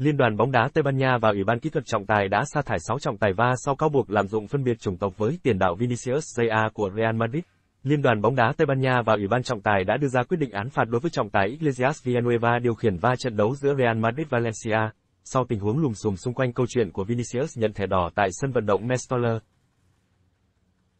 Liên đoàn bóng đá Tây Ban Nha và Ủy ban kỹ thuật trọng tài đã sa thải 6 trọng tài va sau cáo buộc lạm dụng phân biệt chủng tộc với tiền đạo Vinicius Jr của Real Madrid. Liên đoàn bóng đá Tây Ban Nha và Ủy ban trọng tài đã đưa ra quyết định án phạt đối với trọng tài Iglesias Villanueva điều khiển va trận đấu giữa Real Madrid Valencia, sau tình huống lùm xùm xung quanh câu chuyện của Vinicius nhận thẻ đỏ tại sân vận động Mestoller.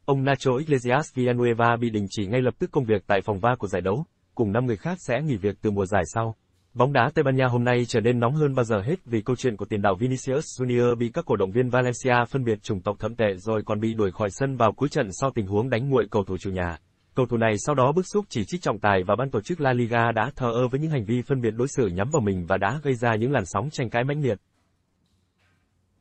Ông Nacho Iglesias Villanueva bị đình chỉ ngay lập tức công việc tại phòng va của giải đấu, cùng 5 người khác sẽ nghỉ việc từ mùa giải sau. Bóng đá Tây Ban Nha hôm nay trở nên nóng hơn bao giờ hết vì câu chuyện của tiền đạo Vinicius Junior bị các cổ động viên Valencia phân biệt chủng tộc thậm tệ rồi còn bị đuổi khỏi sân vào cuối trận sau tình huống đánh nguội cầu thủ chủ nhà. Cầu thủ này sau đó bức xúc chỉ trích trọng tài và ban tổ chức La Liga đã thờ ơ với những hành vi phân biệt đối xử nhắm vào mình và đã gây ra những làn sóng tranh cãi mãnh liệt.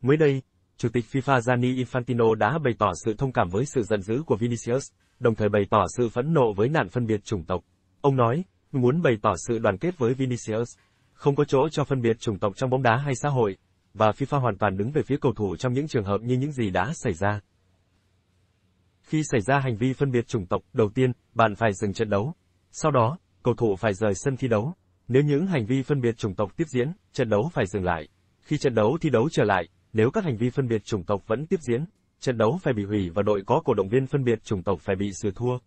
Mới đây, Chủ tịch FIFA Gianni Infantino đã bày tỏ sự thông cảm với sự giận dữ của Vinicius, đồng thời bày tỏ sự phẫn nộ với nạn phân biệt chủng tộc. Ông nói, muốn bày tỏ sự đoàn kết với Vinicius. Không có chỗ cho phân biệt chủng tộc trong bóng đá hay xã hội, và FIFA hoàn toàn đứng về phía cầu thủ trong những trường hợp như những gì đã xảy ra. Khi xảy ra hành vi phân biệt chủng tộc, đầu tiên, bạn phải dừng trận đấu. Sau đó, cầu thủ phải rời sân thi đấu. Nếu những hành vi phân biệt chủng tộc tiếp diễn, trận đấu phải dừng lại. Khi trận đấu thi đấu trở lại, nếu các hành vi phân biệt chủng tộc vẫn tiếp diễn, trận đấu phải bị hủy và đội có cổ động viên phân biệt chủng tộc phải bị sửa thua.